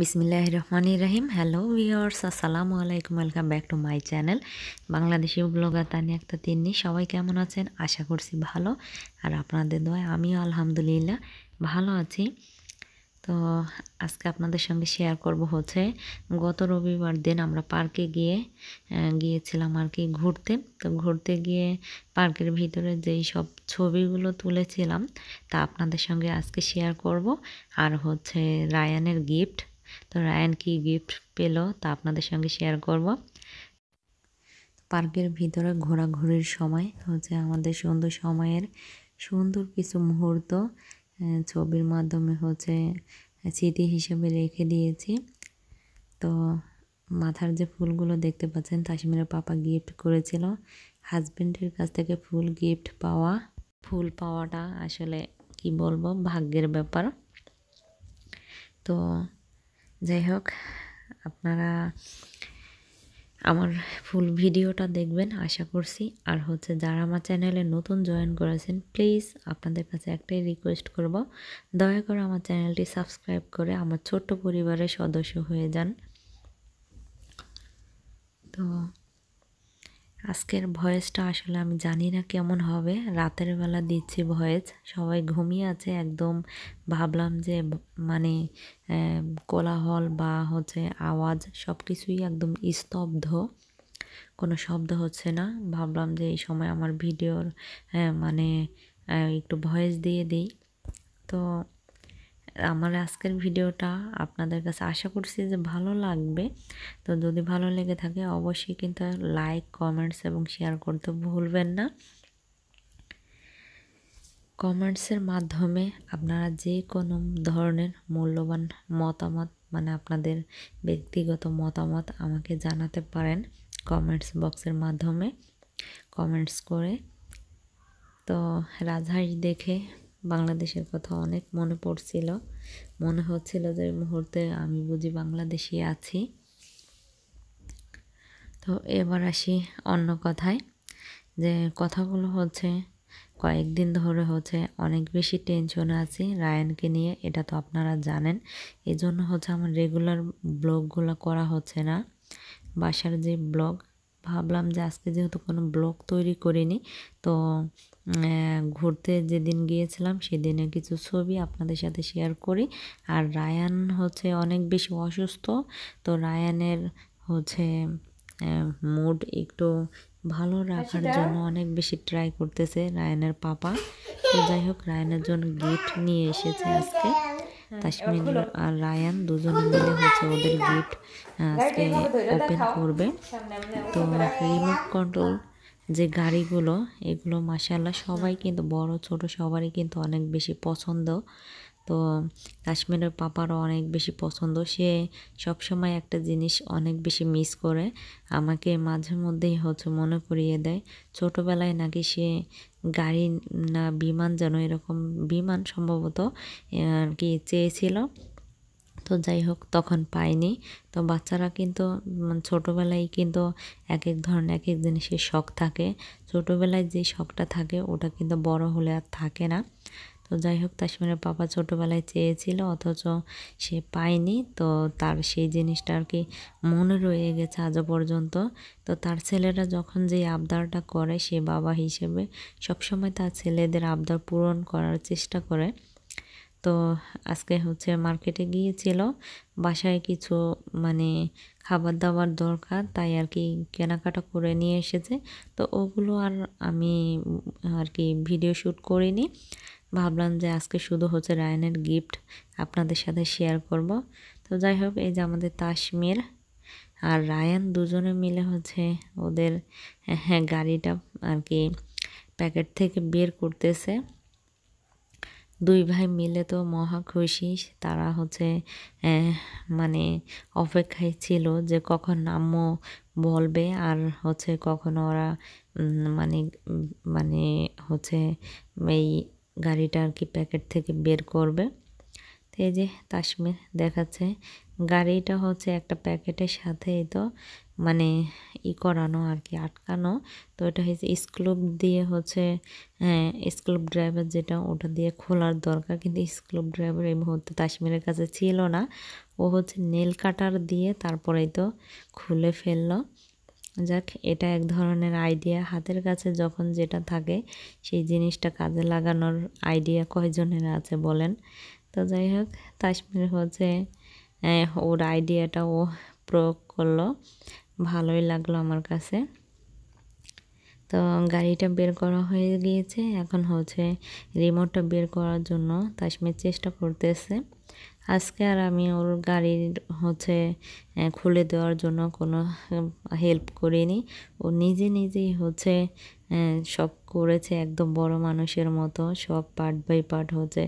বিসমিল্লাহ রহমান রহিম hello viewers আসসালামু আলাইকুম welcome back to my channel Bangladeshi blogger Tani একটা তিন্নি সবাই কেমন আছেন আশা করছি ভালো আর আপনাদের দয় আমিও আলহামদুলিল্লাহ ভালো আছি তো আজকে আপনাদের সঙ্গে শেয়ার করব হচ্ছে গত রবিবার দিন আমরা পার্কে গিয়ে গিয়েছিলাম আর কি ঘুরতে তো ঘুরতে গিয়ে পার্কের ভিতরে যেই সব ছবিগুলো তুলেছিলাম তা আপনাদের সঙ্গে আজকে শেয়ার করব আর হচ্ছে রায়ানের গিফট তো রায়ান কি গিফট পেলো তা আপনাদের সঙ্গে শেয়ার করব পার্কের ভিতরে ঘোরাঘুরির সময় হচ্ছে আমাদের সুন্দর সময়ের সুন্দর কিছু মুহূর্ত ছবির মাধ্যমে হচ্ছে স্মৃতি হিসেবে রেখে দিয়েছি তো মাথার যে ফুলগুলো দেখতে পাচ্ছেন তাসমিরা পাপা গিফট করেছিল হাজব্যান্ডের কাছ থেকে ফুল গিফট পাওয়া ফুল পাওয়াটা আসলে কি বলবো ভাগ্যের ব্যাপার তো যাই হোক আপনারা আমার ফুল ভিডিওটা দেখবেন আশা করছি আর হচ্ছে যারা আমার চ্যানেলে নতুন জয়েন করেছেন প্লিজ আপনাদের কাছে একটাই রিকোয়েস্ট করব দয়া করে আমার চ্যানেলটি সাবস্ক্রাইব করে আমার ছোট্ট পরিবারের সদস্য হয়ে যান তো আজকের ভয়েসটা আসলে আমি জানি না কেমন হবে রাতের বেলা দিচ্ছি ভয়েস সবাই ঘুমিয়ে আছে একদম ভাবলাম যে মানে কোলাহল বা হচ্ছে আওয়াজ সব কিছুই একদম স্তব্ধ কোনো শব্দ হচ্ছে না ভাবলাম যে এই সময় আমার ভিডিওর মানে একটু ভয়েস দিয়ে দিই তো আমার আজকের ভিডিওটা আপনাদের কাছে আশা করছি যে ভালো লাগবে তো যদি ভালো লেগে থাকে অবশ্যই কিন্তু লাইক কমেন্টস এবং শেয়ার করতে ভুলবেন না কমেন্টসের মাধ্যমে আপনারা যে কোনো ধরনের মূল্যবান মতামত মানে আপনাদের ব্যক্তিগত মতামত আমাকে জানাতে পারেন কমেন্টস বক্সের মাধ্যমে কমেন্টস করে তো রাজহাঁস দেখে বাংলাদেশের কথা অনেক মনে পড়ছিল মনে হচ্ছিল যে মুহূর্তে আমি বুঝি বাংলাদেশে আছি তো এবার আসি অন্য কথায় যে কথাগুলো হচ্ছে কয়েকদিন ধরে হচ্ছে অনেক বেশি টেনশন আছি রায়ানকে নিয়ে এটা তো আপনারা জানেন এই জন্য হচ্ছে আমার রেগুলার ব্লগগুলো করা হচ্ছে না বাসার যে ব্লগ ভাবলাম যে আজকে যেহেতু কোনো ব্লগ তৈরি করিনি তো ঘুরতে যেদিন গিয়েছিলাম সেদিনের কিছু ছবি আপনাদের সাথে শেয়ার করি আর রায়ান হচ্ছে অনেক বেশি অসুস্থ তো রায়ানের হচ্ছে মুড একটু ভালো রাখার আচ্ছা। জন্য অনেক বেশি ট্রাই করতেছে রায়ানের পাপা তো যাই হোক রায়ানের জন্য গিফট নিয়ে এসেছে আজকে তাসমিন আর রায়ান দুজন মিলে হচ্ছে ওদের গিফট আজকে ওপেন করবে তো রিমোট কন্ট্রোল যে গাড়িগুলো এগুলো মাসাল্লাহ সবাই কিন্তু বড় ছোট সবারই কিন্তু অনেক বেশি পছন্দ তো কাশ্মীরের পাপারও অনেক বেশি পছন্দ সে সবসময় একটা জিনিস অনেক বেশি মিস করে আমাকে মাঝে মধ্যেই হচ্ছে মনে করিয়ে দেয় ছোটোবেলায় নাকি সে গাড়ি না বিমান যেন এরকম বিমান সম্ভবত আর কি চেয়েছিল তো যাই হোক তখন পাইনি তো বাচ্চারা কিন্তু মানে ছোটোবেলায় কিন্তু এক এক ধরনের এক এক জিনিসের শখ থাকে ছোটোবেলায় যে শখটা থাকে ওটা কিন্তু বড় হলে আর থাকে না তো যাই হোক তাসমিনের বাবা ছোটোবেলায় চেয়েছিল অথচ সে পায়নি তো তার সেই জিনিসটা আর কি মনে রয়ে গেছে আজও পর্যন্ত তো তার ছেলেরা যখন যে আবদারটা করে সে বাবা হিসেবে সবসময় তার ছেলেদের আবদার পূরণ করার চেষ্টা করে তো আজকে হচ্ছে মার্কেটে গিয়েছিল বাসায় কিছু মানে খাবার দাবার দরকার তাই আর কি কেনাকাটা করে নিয়ে এসেছে তো ওগুলো আর আমি আর কি ভিডিও শ্যুট করিনি ভাবলাম যে আজকে শুধু হচ্ছে রায়নের গিফট আপনাদের সাথে শেয়ার করব তো যাই হোক এই যে আমাদের তাসমির আর রায়ান দুজনে মিলে হচ্ছে ওদের হ্যাঁ গাড়িটা আর কি প্যাকেট থেকে বের করতেছে দুই ভাই মিলে তো মহা খুশি তারা হচ্ছে মানে অপেক্ষায় ছিল যে কখন নাম্য বলবে আর হচ্ছে কখন ওরা মানে মানে হচ্ছে এই গাড়িটা আর কি প্যাকেট থেকে বের করবে তো এই যে তাসমির দেখাচ্ছে গাড়িটা হচ্ছে একটা প্যাকেটের সাথে তো মানে ই করানো আর কি আটকানো তো এটা হচ্ছে স্ক্রুপ দিয়ে হচ্ছে হ্যাঁ, স্ক্রুপ ড্রাইভার যেটা ওটা দিয়ে খোলার দরকার কিন্তু স্ক্রুপ ড্রাইভার এই মুহূর্তে তাসমিরের কাছে ছিল না ও হচ্ছে নেল কাটার দিয়ে তারপরেই তো খুলে ফেললো যাক এটা এক ধরনের আইডিয়া হাতের কাছে যখন যেটা থাকে সেই জিনিসটা কাজে লাগানোর আইডিয়া কয়জনের আছে বলেন তো যাই হোক তাসমির হচ্ছে হ্যাঁ, ওর আইডিয়াটা ও প্রয়োগ করলো ভালোই লাগলো আমার কাছে তো গাড়িটা বের করা হয়ে গিয়েছে এখন হচ্ছে রিমোটটা বের করার জন্য তাসমির চেষ্টা করতেছে আজকে আর আমি ওর গাড়ির হচ্ছে খুলে দেওয়ার জন্য কোনো হেল্প করিনি ও নিজে নিজেই হচ্ছে সব করেছে একদম বড় মানুষের মতো সব পার্ট বাই পার্ট হচ্ছে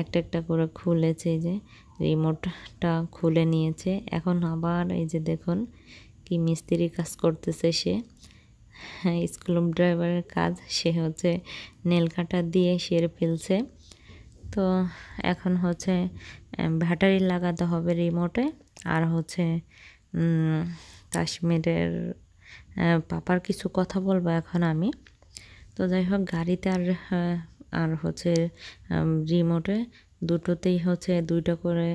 একটা একটা করে খুলেছে যে রিমোটটা খুলে নিয়েছে এখন আবার এই যে দেখুন কি মিস্ত্রি কাজ করতেছে সে হ্যাঁ, স্ক্রু ড্রাইভারের কাজ সে হচ্ছে নেল কাটা দিয়ে সেরে ফেলছে তো এখন হচ্ছে ব্যাটারি লাগাতে হবে রিমোটে আর হচ্ছে কাশ্মীরের পাপার কিছু কথা বলবো এখন আমি তো যাই হোক গাড়িতে আর হ্যাঁ, আর হচ্ছে রিমোটে দুটোতেই হচ্ছে দুইটা করে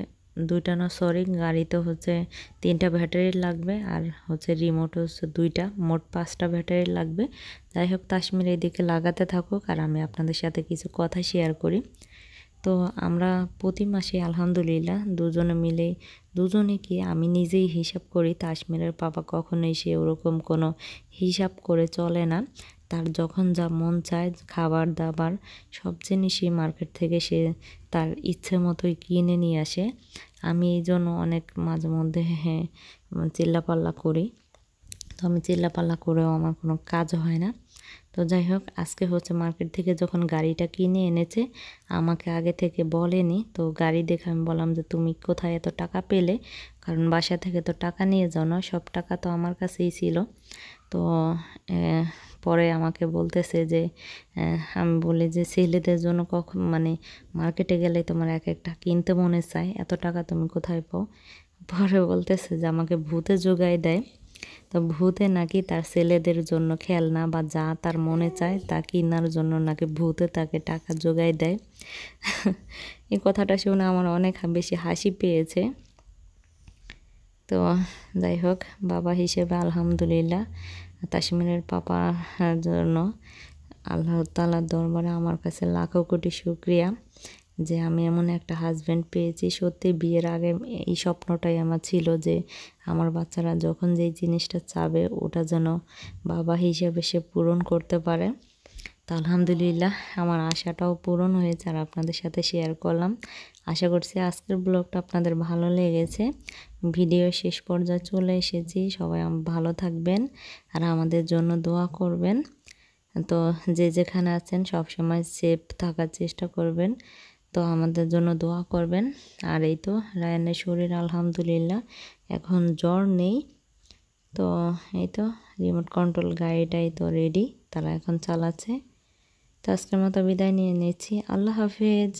দুইটা না সরি গাড়িতে হচ্ছে তিনটা ব্যাটারি লাগবে আর হচ্ছে রিমোট হচ্ছে দুইটা মোট পাঁচটা ব্যাটারি লাগবে যাই হোক কাশ্মীর এদিকে লাগাতে থাকুক আর আমি আপনাদের সাথে কিছু কথা শেয়ার করি তো আমরা প্রতি মাসে আলহামদুলিল্লাহ দুজনে মিলে দুজনে কি আমি নিজেই হিসাব করি তাসমিরের পাপা কখনোই সে ওরকম কোনো হিসাব করে চলে না তার যখন যা মন চায় খাবার দাবার সব জিনিসই মার্কেট থেকে সে তার ইচ্ছে মতোই কিনে নিয়ে আসে আমি এই জন্য অনেক মাঝে মধ্যে হ্যাঁ চিল্লাপাল্লা করি তো আমি চিল্লাপাল্লা করেও আমার কোনো কাজ হয় না তো যাই হোক আজকে হচ্ছে মার্কেট থেকে যখন গাড়িটা কিনে এনেছে আমাকে আগে থেকে বলেনি তো গাড়ি দেখে আমি বললাম যে তুমি কোথায় এত টাকা পেলে কারণ বাসা থেকে তো টাকা নিয়ে যাও না সব টাকা তো আমার কাছেই ছিল তো পরে আমাকে বলতেছে যে আমি বলি যে ছেলেদের জন্য কখন মানে মার্কেটে গেলে তোমার এক একটা কিনতে মনে চায় এত টাকা তুমি কোথায় পাও পরে বলতেছে যে আমাকে ভূতে যোগায় দেয় তো ভূতে নাকি তার ছেলেদের জন্য খেলনা বা যা তার মনে চায় তা কেনার জন্য নাকি ভূতে তাকে টাকা যোগায় দেয় এই কথাটা শুনে আমার অনেক বেশি হাসি পেয়েছে তো যাই হোক বাবা হিসেবে আলহামদুলিল্লাহ তাসমিনের পাপার জন্য আল্লাহ তালার দরবারে আমার কাছে লাখো কোটি শুক্রিয়া যে আমি এমন একটা হাজব্যান্ড পেয়েছি সত্যি বিয়ের আগে এই স্বপ্নটাই আমার ছিল যে আমার বাচ্চারা যখন যেই জিনিসটা চাবে ওটা যেন বাবা হিসেবে সে পূরণ করতে পারে তো আলহামদুলিল্লাহ আমার আশাটাও পূরণ হয়েছে আর আপনাদের সাথে শেয়ার করলাম আশা করছি আজকের ব্লগটা আপনাদের ভালো লেগেছে ভিডিও শেষ পর্যায়ে চলে এসেছি সবাই ভালো থাকবেন আর আমাদের জন্য দোয়া করবেন তো যে যেখানে আছেন সবসময় সেফ থাকার চেষ্টা করবেন তো আমাদের জন্য দোয়া করবেন আর এই তো রায়ানের শরীর আলহামদুলিল্লাহ এখন জ্বর নেই তো এই তো রিমোট কন্ট্রোল গাড়িটাই তো রেডি তারা এখন চালাচ্ছে তো আজকের মতো বিদায় নিয়ে নিচ্ছি আল্লাহ হাফেজ